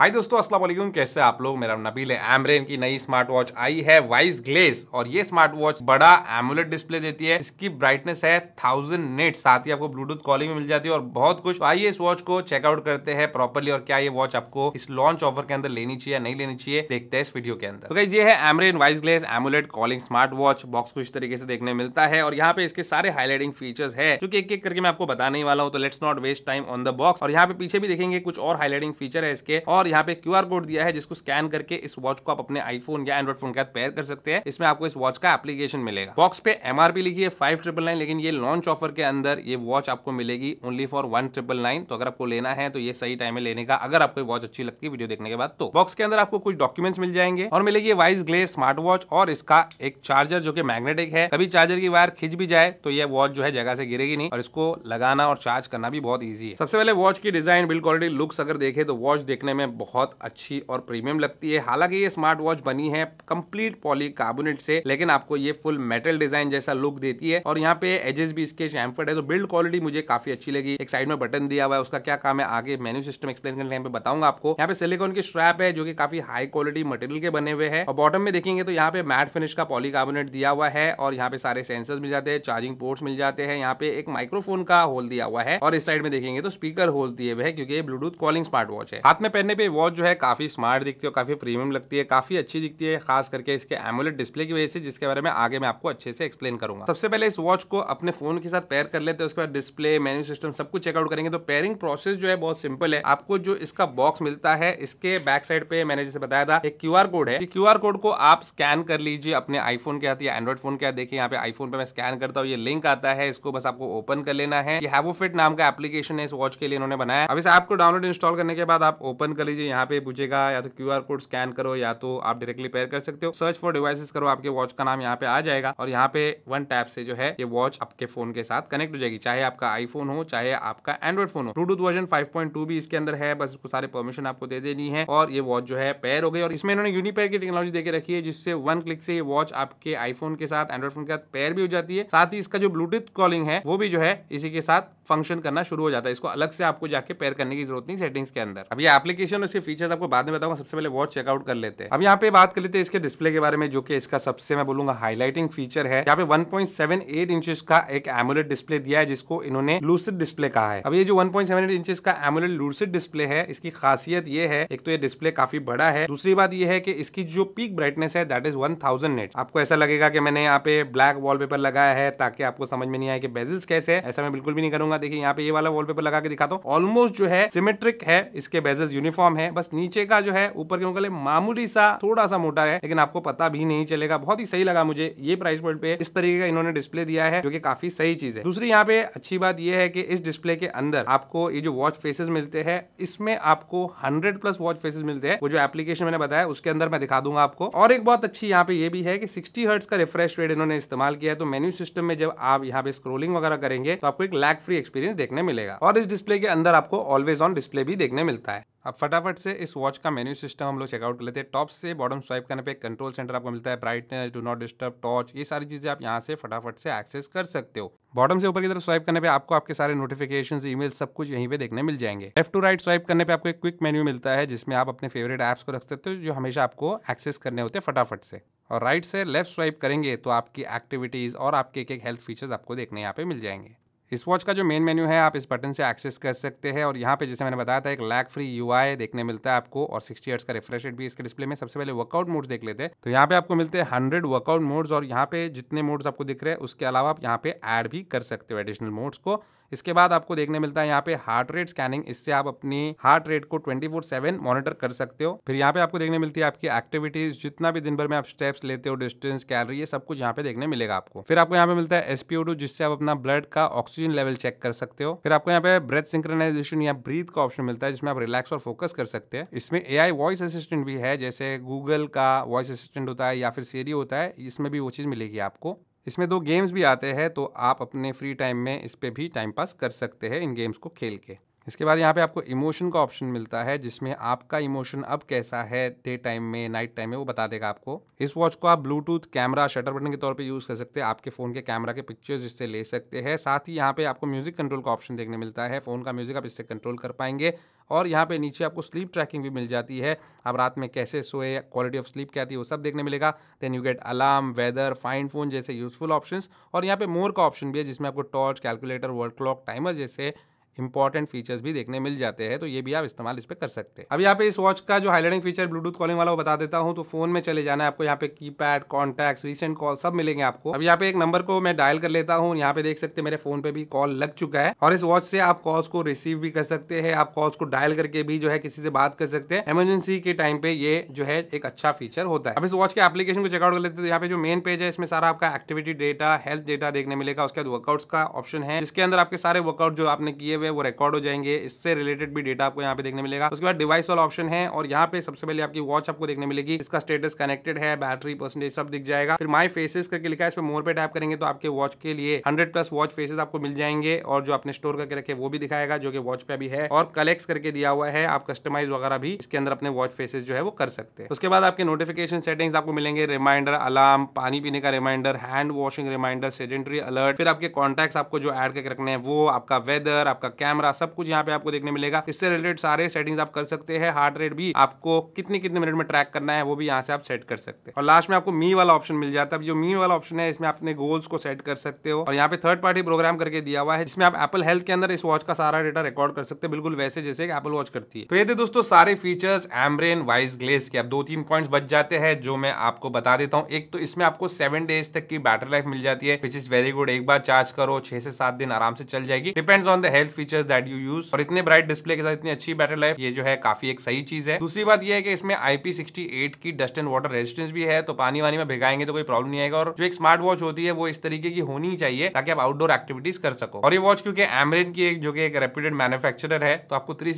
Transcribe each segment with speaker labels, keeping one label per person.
Speaker 1: हाय दोस्तों अस्सलाम वालेकुम कैसे आप लोग मेरा नबील है एमरेन की नई स्मार्ट वॉच आई है वाइस ग्लेस और ये स्मार्ट वॉच बड़ा एमुलेट डिस्प्ले देती है इसकी ब्राइटनेस है थाउजेंड नेट साथ ही आपको ब्लूटूथ कॉलिंग में मिल जाती है और बहुत कुछ तो आइए इस वॉच को चेकआउट करते हैं प्रॉपरली और क्या ये वॉच आपको इस लॉन्च ऑफर के अंदर लेनी चाहिए नहीं लेनी चाहिए देखते हैं इस वीडियो के अंदर तो ये है एमरेन वाइस ग्लेस AMOLED calling smart watch box को इस तरीके से देखने मिलता है और यहाँ पे इसके सारे हाईलाइटिंग फीचर्स है जो एक एक करके मैं आपको बताने वाला हूँ तो let's not waste time on the box और यहाँ पे पीछे भी देखेंगे कुछ और हाईलाइटिंग फीचर है इसके और और यहाँ पे क्यू कोड दिया है जिसको स्कैन करके इस वॉच को आप अपने आईफोन या एंड्रॉइड फोन के साथ पेयर कर सकते हैं इसमें आपको इस वॉच का एप्लीकेशन मिलेगा बॉक्स पे एमआरपी लिखी है फाइव ट्रिपल नाइन लेकिन ये लॉन्च ऑफर के अंदर ये वॉच आपको मिलेगी only for one triple nine तो अगर आपको लेना है तो ये सही टाइम है लेने का अगर आपको वॉच अच्छी लगती है वीडियो देखने के बाद तो बॉक्स के अंदर आपको कुछ डॉक्यूमेंट्स मिल जाएंगे और मिलेगी वाइस ग्ले स्मार्ट वॉच और इसका एक चार्जर जो कि मैग्नेटिक है कभी चार्जर की वायर खिंच भी जाए तो ये वॉच जो है जगह से गिरेगी नहीं और इसको लगाना और चार्ज करना भी बहुत ईजी है सबसे पहले वॉच की डिजाइन बिल्ड क्वालिटी लुक्स अगर देखे तो वॉच देखने में बहुत अच्छी और प्रीमियम लगती है हालांकि ये स्मार्ट वॉच बनी है कंप्लीट पॉलीकार्बोनेट से लेकिन आपको ये फुल मेटल डिजाइन जैसा लुक देती है और यहाँ पे एजेस भी इसके शैम्फर्ड है तो बिल्ड क्वालिटी मुझे काफी अच्छी लगी एक साइड में बटन दिया हुआ है उसका क्या काम है आगे मेन्यू सिस्टम एक्सप्लेन करने पे बताऊंगा आपको यहाँ पे सिलिकॉन की स्ट्रैप है जो कि काफी हाई क्वालिटी मटेरियल के बने हुए है और बॉटम में देखेंगे तो यहाँ पे मैट फिनिश का पॉलीकार्बोनेट दिया हुआ है और यहाँ पे सारे सेंसर मिल जाते हैं चार्जिंग पोर्ट्स मिल जाते हैं यहाँ पे एक माइक्रोफोन का होल दिया हुआ है और इस साइड में देखेंगे तो स्पीकर होल दिए हुए है क्योंकि ब्लूटूथ कॉलिंग स्मार्ट वॉच है हाथ में पहनने पे पे वॉच जो है काफ़ी स्मार्ट दिखती है काफ़ी प्रीमियम लगती है काफ़ी अच्छी दिखती है खास करके इसके एमुलेट डिस्प्ले की वजह से जिसके बारे में आगे मैं आपको अच्छे से एक्सप्लेन करूँगा सबसे पहले इस वॉच को अपने फोन के साथ पेयर कर लेते हैं उसके बाद डिस्प्ले मेन्यू सिस्टम सब कुछ चेकआउट करेंगे तो पेयरिंग प्रोसेस जो है बहुत सिंपल है आपको जो इसका बॉक्स मिलता है इसके बैक साइड पर मैंने जैसे बताया था एक क्यू कोड है क्यू आर कोड को आप स्कैन कर लीजिए अपने आईफोन के हाथ या एंड्रॉइड फोन के हाथ देखिए यहाँ पे आईफोन पर मैं स्कैन करता हूँ ये लिंक आता है इसको बस आपको ओपन कर लेना है ये हैवोफिट नाम का एप्लीकेशन है इस वॉच के लिए इन्होंने बनाया अब इस ऐप को डाउनलोड इंस्टॉल करने के बाद आप ओपन कर लीजिए यहाँ पे पूछेगा या तो क्यू कोड स्कैन करो या तो आप डायरेक्टली पेयर कर सकते हो सर्च फॉर डिवाइसेस करो आपके वॉच का नाम यहाँ पे आ जाएगा और यहाँ पे वन टैप से जो है ये वॉच आपके फोन के साथ कनेक्ट हो जाएगी चाहे आपका आईफोन हो चाहे आपका एंड्रॉइड फोन हो ब्लूटूथ वर्जन फाइव भी इसके अंदर है बस उसको सारे परमिशन आपको दे देनी है और ये वॉच जो है पेयर हो गई और इसमें इन्होंने यूनिपेयर की टेक्नोलॉजी देके रखी है जिससे वन क्लिक से वॉच आपके आईफोन के साथ एंड्रॉइड फोन के साथ पेयर भी हो जाती है साथ ही इसका जो ब्लूटूथ कॉलिंग है वो भी जो है इसी के साथ फंक्शन करना शुरू हो जाता है इसको अलग से आपको जाके पेयर करने की जरूरत नहीं सेटिंग्स के अंदर अब ये एप्लीकेशन मैं इसके फीचर्स आपको बाद में बताऊंगा सबसे पहले वॉच चेकआउट कर लेते हैं हम यहाँ पे बात कर लेते हैं इसके डिस्प्ले के बारे में जो कि इसका सबसे मैं बोलूंगा हाईलाइटिंग फीचर है यहाँ पे 1.78 इंचेस का एक एमुलेट डिस्प्ले दिया है जिसको इन्होंने लूसिड डिस्प्ले कहा है अब ये जो वन पॉइंट इंचेस का एमुलेट लूसिड डिस्प्ले है इसकी खासियत ये है एक तो ये डिस्प्ले काफी बड़ा है दूसरी बात यह है कि इसकी जो पीक ब्राइटनेस है दैट इज वन थाउजेंड आपको ऐसा लगेगा कि मैंने यहाँ पे ब्लैक वॉलपेपर लगाया है ताकि आपको समझ में नहीं आए कि बेजल्स कैसे है ऐसा मैं बिल्कुल भी नहीं करूंगा देखिए यहाँ पे ये वाला वॉलपेपर लगा के दिखाता हूँ ऑलमोस्ट जो है सिमेट्रिक है इसके बेजल्स यूनिफॉर्म कम है बस नीचे का जो है ऊपर के मुकाबले मामूली सा थोड़ा सा मोटा है लेकिन आपको पता भी नहीं चलेगा बहुत ही सही लगा मुझे ये प्राइस पॉइंट पे इस तरीके का इन्होंने डिस्प्ले दिया है जो कि काफी सही चीज है दूसरी यहाँ पे अच्छी बात यह है कि इस डिस्प्ले के अंदर आपको ये जो वॉच फेसेस मिलते हैं इसमें आपको हंड्रेड प्लस वॉच फेसेस मिलते हैं वो जो एप्लीकेशन मैंने बताया उसके अंदर मैं दिखा दूंगा आपको और एक बहुत अच्छी यहाँ पे ये भी है कि सिक्सटी हर्ट्स का रिफ्रेश रेट इन्होंने इस्तेमाल किया है तो मेन्यू सिस्टम में जब आप यहाँ पे स्क्रोलिंग वगैरह करेंगे तो आपको एक लैग फ्री एक्सपीरियंस देखने मिलेगा और इस डिस्प्ले के अंदर आपको ऑलवेज ऑन डिस्प्ले भी देखने मिलता है अब फटाफट से इस वॉच का मेन्यू सिस्टम हम लोग चेकआउट कर लेते हैं टॉप से बॉटम स्वाइप करने पे कंट्रोल सेंटर आपको मिलता है brightness do not disturb torch ये सारी चीज़ें आप यहाँ से फटाफट से एक्सेस कर सकते हो बॉटम से ऊपर की तरफ स्वाइप करने पे आपको आपके सारे नोटिफिकेशन ईमेल सब कुछ यहीं पे देखने मिल जाएंगे लेफ्ट टू राइट स्वाइप करने पे आपको एक क्विक मेन्यू मिलता है जिसमें आप अपने फेवरेट ऐप्स को रख सकते हो जो हमेशा आपको एक्सेस करने होते हैं फटाफट से और राइट से लेफ्ट स्वाइप करेंगे तो आपकी एक्टिविटीज़ और आपके एक एक हेल्थ फीचर्स आपको देखने यहाँ पे मिल जाएंगे इस वॉच का जो मेन मेन्यू है आप इस बटन से एक्सेस कर सकते हैं और यहाँ पे जैसे मैंने बताया था एक लैग फ्री यू देखने मिलता है आपको और 60 हर्ट्स का रिफ्रेश रेट भी इसके डिस्प्ले में सबसे पहले वर्कआउट मोड्स देख लेते हैं तो यहाँ पे आपको मिलते हैं हंड्रेड वर्कआउट मोड्स और यहाँ पे जितने मोड्स आपको दिख रहे हैं उसके अलावा आप यहाँ पे ऐड भी कर सकते हो एडिशनल मोड्स को इसके बाद आपको देखने मिलता है यहाँ पे हार्ट रेट स्कैनिंग इससे आप अपनी हार्ट रेट को ट्वेंटी फोर सेवन मॉनिटर कर सकते हो फिर यहाँ पे आपको देखने मिलती है आपकी एक्टिविटीज जितना भी दिन भर में आप स्टेप्स लेते हो डिस्टेंस कैलरी ये सब कुछ यहाँ पे देखने मिलेगा आपको फिर आपको यहाँ पे मिलता है एसपीओ जिससे आप अपना ब्लड का ऑक्सीजन लेवल चेक कर सकते हो फिर आपको यहाँ पे ब्रेथ सिंक्रोनाइजेशन या ब्रीथ का ऑप्शन मिलता है जिसमें आप रिलैक्स और फोकस कर सकते हैं इसमें एआई वॉइस असिस्टेंट भी है जैसे गूगल का वॉइस असिस्टेंट होता है या फिर सीरी होता है इसमें भी वो चीज मिलेगी आपको इसमें दो गेम्स भी आते हैं तो आप अपने फ्री टाइम में इस पर भी टाइम पास कर सकते हैं इन गेम्स को खेल के इसके बाद यहाँ पे आपको इमोशन का ऑप्शन मिलता है जिसमें आपका इमोशन अब कैसा है डे टाइम में नाइट टाइम में वो बता देगा आपको इस वॉच को आप ब्लूटूथ कैमरा शटर बटन के तौर पे यूज़ कर सकते हैं आपके फ़ोन के कैमरा के पिक्चर्स इससे ले सकते हैं साथ ही यहाँ पे आपको म्यूज़िक कंट्रोल का ऑप्शन देखने मिलता है फ़ोन का म्यूज़िक आप इससे कंट्रोल कर पाएंगे और यहाँ पे नीचे आपको स्लीप ट्रैकिंग भी मिल जाती है आप रात में कैसे सोए क्वालिटी ऑफ स्लीप क्या थी वो सब देखने मिलेगा then you get alarm weather find phone जैसे यूजफुल ऑप्शंस और यहाँ पे मोर का ऑप्शन भी है जिसमें आपको torch calculator world clock timer जैसे इंपॉर्टेंट फीचर्स भी देखने मिल जाते हैं तो ये भी आप इस्तेमाल इस पर कर सकते हैं अब यहाँ पे इस वॉच का जो हाईलाइटिंग फीचर ब्लूटूथ कॉलिंग वाला वो बता देता हूँ तो फोन में चले जाना है आपको यहाँ पे की पैड कॉन्टैक्ट रिसेंट कॉल सब मिलेंगे आपको अब यहाँ पे एक नंबर को मैं डायल कर लेता हूँ यहाँ पे देख सकते हैं मेरे फोन पे भी कॉल लग चुका है और इस वॉच से आप कॉल्स को रिसीव भी कर सकते हैं आप कॉल्स को डायल करके भी जो है किसी से बात कर सकते हैं इमरजेंसी के टाइम पे ये जो है एक अच्छा फीचर होता है अब इस वॉच के एप्लीकेशन को चेकआउट कर लेते हैं तो यहाँ पे जो मेन पेज है इसमें सारा आपका एक्टिविटी डेटा हेल्थ डेटा देखने मिलेगा उसके बाद वर्कआउट का ऑप्शन है जिसके अंदर आपके सारे वर्कआउट जो आपने किए हुए वो रिकॉर्ड हो जाएंगे इससे रिलेटेड भी डेटा आपको यहाँ पे देखने मिलेगा उसके बाद डिवाइस वाला ऑप्शन है और यहाँ पे सबसे पहले आपकी वॉच आपको देखने मिलेगी इसका स्टेटस कनेक्टेड है बैटरी परसेंटेज सब दिख जाएगा फिर माई फेसेस करके लिखा है इस मोर पे टाइप करेंगे तो आपके वॉच के लिए हंड्रेड प्लस वॉच फेसेस आपको मिल जाएंगे और जो आपने स्टोर करके रखे वो भी दिखाएगा जो कि वॉच पे भी है और कलेक्ट करके दिया हुआ है आप कस्टमाइज वगैरह भी इसके अंदर अपने वॉच फेसेस जो है वो कर सकते हैं उसके बाद आपके नोटिफिकेशन सेटिंग्स आपको मिलेंगे रिमाइंडर अलार्म पानी पीने का reminder hand washing reminder sedentary alert फिर आपके कॉन्टैक्ट्स आपको जो एड करके रखने हैं वो आपका वेदर आपका कैमरा सब कुछ यहाँ पे आपको देखने मिलेगा इससे रिलेटेड सारे सेटिंग्स आप कर सकते हैं हार्ट रेट भी आपको कितने कितने मिनट में ट्रैक करना है वो भी यहाँ से आप सेट कर सकते हैं और लास्ट में आपको मी वाला ऑप्शन मिल जाता है जो मी वाला ऑप्शन है इसमें अपने गोल्स को सेट कर सकते हो और यहाँ पे थर्ड पार्टी प्रोग्राम करके दिया हुआ है जिसमें आप एप्पल हेल्थ के अंदर इस वॉच का सारा डेटा रिकॉर्ड कर सकते हैं बिल्कुल वैसे जैसे एप्पल वॉच करती है तो ये थे दोस्तों सारे फीचर्स एमब्रेन वाइस ग्लेस के अब दो तीन पॉइंट्स बच जाते हैं जो मैं आपको बता देता हूँ एक तो इसमें आपको सेवन डेज तक की बैटरी लाइफ मिल जाती है विच इज वेरी गुड एक बार चार्ज करो छह से सात दिन आराम से चल जाएगी depends on the health features that you use और इतने ब्राइट डिस्प्ले के साथ इतनी अच्छी बैटरी लाइफ ये जो है काफी एक सही चीज है दूसरी बात यह है कि इसमें IP68 की डस्ट एंड वाटर रेजिस्टेंस भी है तो पानी वानी में भिगाएंगे तो कोई प्रॉब्लम नहीं आएगा और जो एक स्मार्ट वॉच होती है वो इस तरीके की होनी चाहिए ताकि आप आउटडोर एक्टिविटीज कर सको और ये वॉच क्योंकि एमरेन की एक जो कि एक रेप्यूटेड मैन्युफैक्चरर है तो आपको थ्री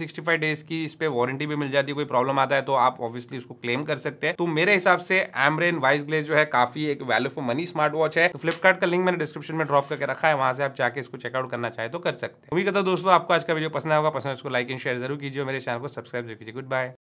Speaker 1: डेज की इस पे वारंटी भी मिल जाती है कोई प्रॉब्लम आता है तो आप ऑब्वियसली उसको क्लेम कर सकते हैं तो मेरे हिसाब से एमरेन वाइस ग्लेस जो है काफी एक value for money smart watch है तो फ्लिपकार्ट का लिंक मैंने डिस्क्रिप्शन में ड्रॉप करके रखा है वहां से आप जाके इसको चेकआउट करना चाहे तो कर सकते हैं उम्मीद करता दोस्तों दोस्तों आपको आज का वीडियो पसंद आएगा होगा पसंद तो उसको लाइक एंड शेयर जरूर कीजिए मेरे चैनल को सब्सक्राइब जरूर कीजिए गुड बाय